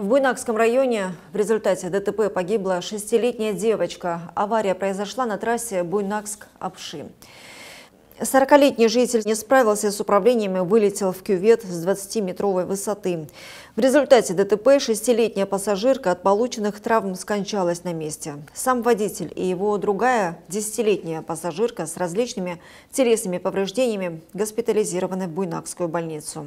В Буйнакском районе в результате ДТП погибла шестилетняя девочка. Авария произошла на трассе Буйнакск-Апши. 40-летний житель не справился с управлением и вылетел в кювет с 20-метровой высоты. В результате ДТП шестилетняя пассажирка от полученных травм скончалась на месте. Сам водитель и его другая десятилетняя пассажирка с различными телесными повреждениями госпитализированы в Буйнакскую больницу.